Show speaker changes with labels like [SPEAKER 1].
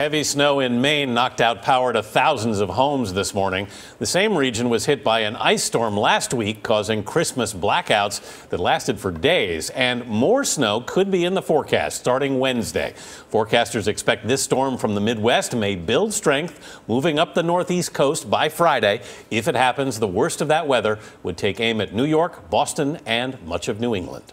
[SPEAKER 1] Heavy snow in Maine knocked out power to thousands of homes this morning. The same region was hit by an ice storm last week, causing Christmas blackouts that lasted for days. And more snow could be in the forecast starting Wednesday. Forecasters expect this storm from the Midwest may build strength, moving up the northeast coast by Friday. If it happens, the worst of that weather would take aim at New York, Boston, and much of New England.